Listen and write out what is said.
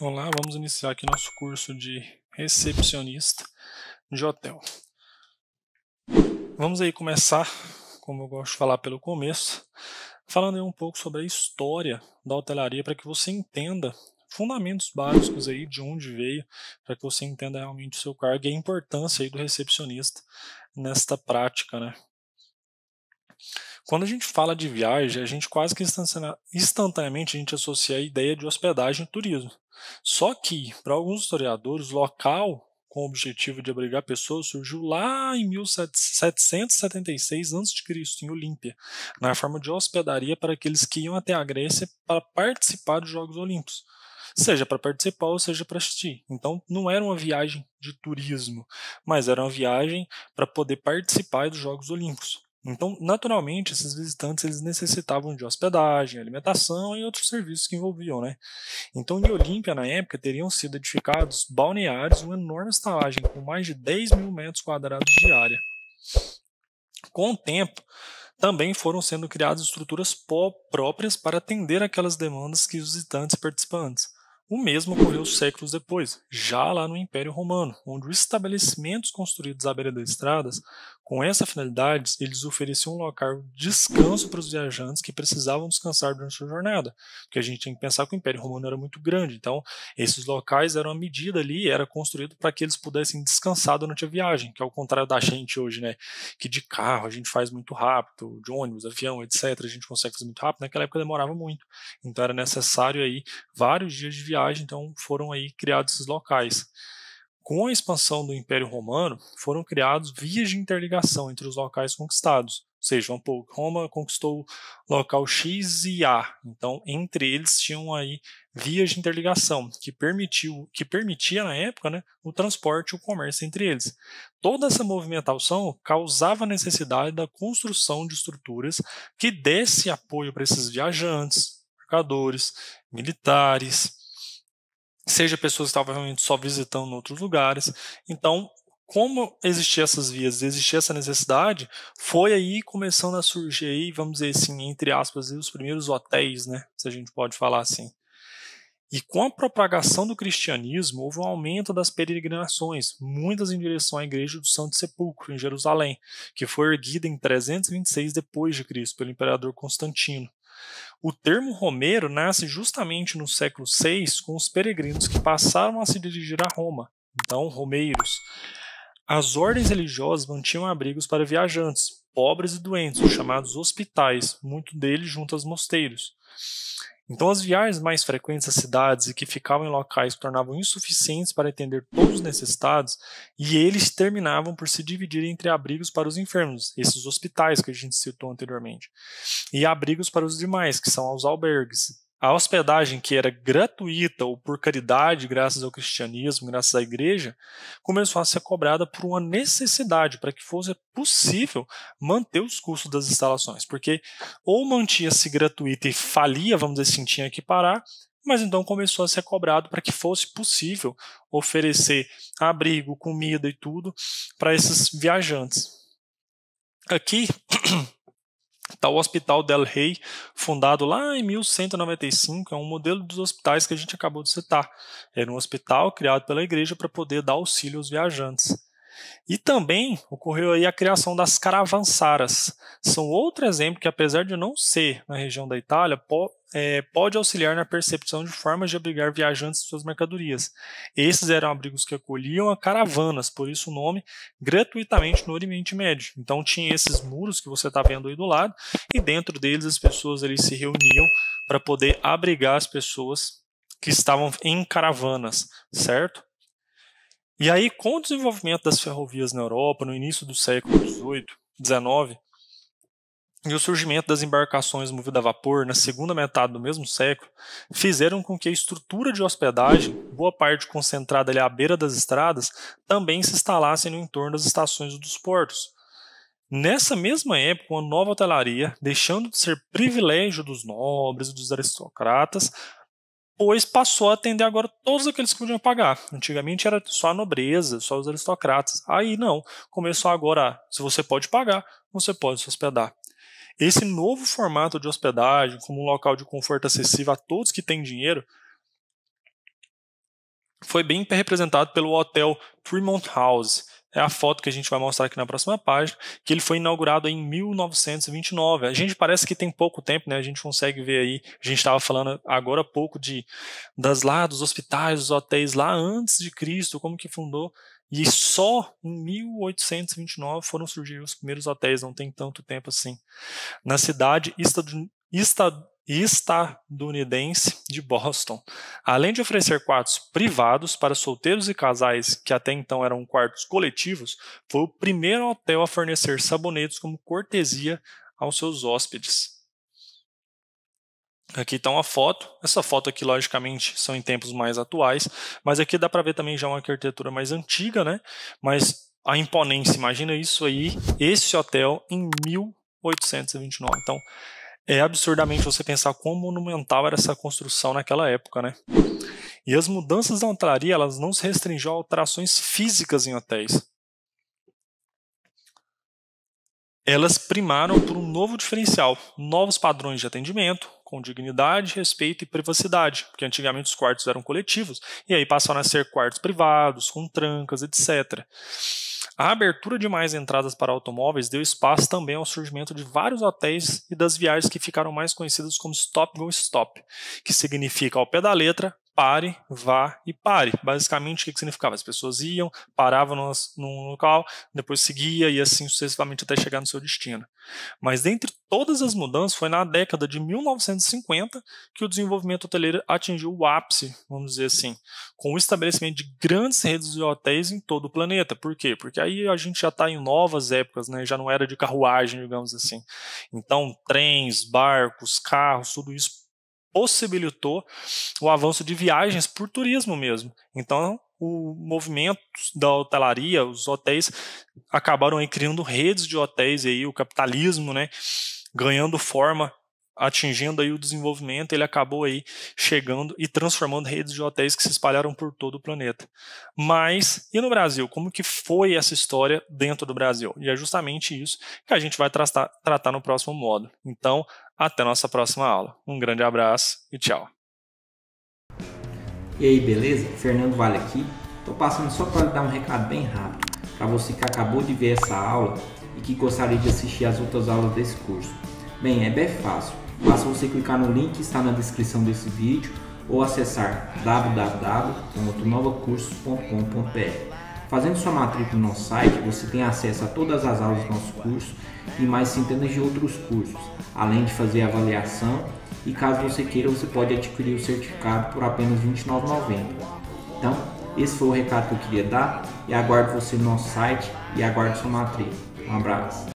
Olá, vamos iniciar aqui nosso curso de recepcionista de hotel. Vamos aí começar, como eu gosto de falar pelo começo, falando aí um pouco sobre a história da hotelaria para que você entenda fundamentos básicos aí de onde veio, para que você entenda realmente o seu cargo e a importância aí do recepcionista nesta prática, né? Quando a gente fala de viagem, a gente quase que instantaneamente a gente associa a ideia de hospedagem e turismo. Só que, para alguns historiadores, local com o objetivo de abrigar pessoas surgiu lá em 1776 a.C., em Olímpia, na forma de hospedaria para aqueles que iam até a Grécia para participar dos Jogos Olímpicos seja para participar ou seja para assistir. Então não era uma viagem de turismo, mas era uma viagem para poder participar dos Jogos Olímpicos. Então, naturalmente, esses visitantes eles necessitavam de hospedagem, alimentação e outros serviços que envolviam, né? Então, em Olímpia, na época, teriam sido edificados balneários, uma enorme estalagem com mais de 10 mil metros quadrados de área. Com o tempo, também foram sendo criadas estruturas próprias para atender aquelas demandas que os visitantes e participantes. O mesmo ocorreu séculos depois, já lá no Império Romano, onde os estabelecimentos construídos à beira das estradas com essa finalidade, eles ofereciam um local de descanso para os viajantes que precisavam descansar durante sua jornada, porque a gente tem que pensar que o Império Romano era muito grande, então esses locais eram a medida ali, era construído para que eles pudessem descansar durante a viagem, que é o contrário da gente hoje, né, que de carro a gente faz muito rápido, de ônibus, avião, etc, a gente consegue fazer muito rápido, naquela época demorava muito, então era necessário aí vários dias de viagem, então foram aí criados esses locais. Com a expansão do Império Romano, foram criados vias de interligação entre os locais conquistados. Ou seja, Roma conquistou local X e A. Então, entre eles tinham aí vias de interligação que permitiu, que permitia na época, né, o transporte e o comércio entre eles. Toda essa movimentação causava a necessidade da construção de estruturas que desse apoio para esses viajantes, mercadores, militares, seja pessoas que estavam realmente só visitando outros lugares. Então, como existiam essas vias, existia essa necessidade, foi aí começando a surgir aí, vamos dizer assim, entre aspas, os primeiros hotéis, né, se a gente pode falar assim. E com a propagação do cristianismo, houve um aumento das peregrinações, muitas em direção à igreja do Santo Sepulcro em Jerusalém, que foi erguida em 326 depois de Cristo pelo imperador Constantino. O termo Romeiro nasce justamente no século VI com os peregrinos que passaram a se dirigir a Roma, então Romeiros. As ordens religiosas mantinham abrigos para viajantes, pobres e doentes, chamados hospitais, muito deles junto aos mosteiros. Então, as viagens mais frequentes às cidades e que ficavam em locais tornavam insuficientes para atender todos os necessitados, e eles terminavam por se dividir entre abrigos para os enfermos, esses hospitais que a gente citou anteriormente, e abrigos para os demais, que são os albergues a hospedagem que era gratuita ou por caridade, graças ao cristianismo, graças à igreja, começou a ser cobrada por uma necessidade, para que fosse possível manter os custos das instalações, porque ou mantinha-se gratuita e falia, vamos dizer assim, tinha que parar, mas então começou a ser cobrado para que fosse possível oferecer abrigo, comida e tudo para esses viajantes. Aqui Tá o Hospital Del Rey, fundado lá em 1195, é um modelo dos hospitais que a gente acabou de citar. Era um hospital criado pela igreja para poder dar auxílio aos viajantes. E também ocorreu aí a criação das caravansaras. São outro exemplo que, apesar de não ser na região da Itália, po é, pode auxiliar na percepção de formas de abrigar viajantes e suas mercadorias. Esses eram abrigos que acolhiam a caravanas, por isso o nome, gratuitamente no Oriente Médio. Então tinha esses muros que você está vendo aí do lado, e dentro deles as pessoas ali se reuniam para poder abrigar as pessoas que estavam em caravanas, certo? E aí, com o desenvolvimento das ferrovias na Europa no início do século XVIII, XIX, e o surgimento das embarcações movidas a vapor na segunda metade do mesmo século fizeram com que a estrutura de hospedagem, boa parte concentrada ali à beira das estradas, também se instalasse no entorno das estações dos portos. Nessa mesma época, uma nova hotelaria, deixando de ser privilégio dos nobres e dos aristocratas, pois passou a atender agora todos aqueles que podiam pagar. Antigamente era só a nobreza, só os aristocratas. Aí não, começou agora, se você pode pagar, você pode se hospedar. Esse novo formato de hospedagem, como um local de conforto acessível a todos que têm dinheiro, foi bem representado pelo hotel Tremont House, é a foto que a gente vai mostrar aqui na próxima página, que ele foi inaugurado em 1929. A gente parece que tem pouco tempo, né? A gente consegue ver aí, a gente estava falando agora há pouco de das lá dos hospitais, dos hotéis lá antes de Cristo, como que fundou e só em 1829 foram surgir os primeiros hotéis, não tem tanto tempo assim. Na cidade estad, estad, e estadunidense de Boston, além de oferecer quartos privados para solteiros e casais que até então eram quartos coletivos, foi o primeiro hotel a fornecer sabonetes como cortesia aos seus hóspedes. Aqui está uma foto. Essa foto aqui, logicamente, são em tempos mais atuais, mas aqui dá para ver também já uma arquitetura mais antiga, né? Mas a imponência, imagina isso aí, esse hotel em 1829. Então, é absurdamente você pensar quão monumental era essa construção naquela época, né? E as mudanças da hotelaria, elas não se restringiam a alterações físicas em hotéis. Elas primaram por um novo diferencial, novos padrões de atendimento, com dignidade, respeito e privacidade, porque antigamente os quartos eram coletivos, e aí passaram a ser quartos privados, com trancas, etc. A abertura de mais entradas para automóveis deu espaço também ao surgimento de vários hotéis e das viagens que ficaram mais conhecidas como Stop Go Stop, que significa ao pé da letra pare, vá e pare. Basicamente, o que significava? As pessoas iam, paravam no, num local, depois seguia e assim sucessivamente até chegar no seu destino. Mas dentre todas as mudanças, foi na década de 1950 que o desenvolvimento hoteleiro atingiu o ápice, vamos dizer assim, com o estabelecimento de grandes redes de hotéis em todo o planeta. Por quê? Porque aí a gente já está em novas épocas, né? já não era de carruagem, digamos assim. Então, trens, barcos, carros, tudo isso possibilitou o avanço de viagens por turismo mesmo. Então, o movimento da hotelaria, os hotéis acabaram aí criando redes de hotéis aí, o capitalismo, né, ganhando forma atingindo aí o desenvolvimento, ele acabou aí chegando e transformando redes de hotéis que se espalharam por todo o planeta. Mas e no Brasil, como que foi essa história dentro do Brasil? E é justamente isso que a gente vai tratar, tratar no próximo módulo. Então, até a nossa próxima aula. Um grande abraço e tchau. E aí, beleza? Fernando Vale aqui. Estou passando só para dar um recado bem rápido para você que acabou de ver essa aula e que gostaria de assistir as outras aulas desse curso. Bem, é bem fácil. Basta você clicar no link que está na descrição desse vídeo ou acessar www.novacursos.com.br. Fazendo sua matrícula no nosso site, você tem acesso a todas as aulas do nosso curso e mais centenas de outros cursos, além de fazer a avaliação e caso você queira, você pode adquirir o certificado por apenas R$ 29,90. Então, esse foi o recado que eu queria dar e aguardo você no nosso site e aguardo sua matrícula. Um abraço!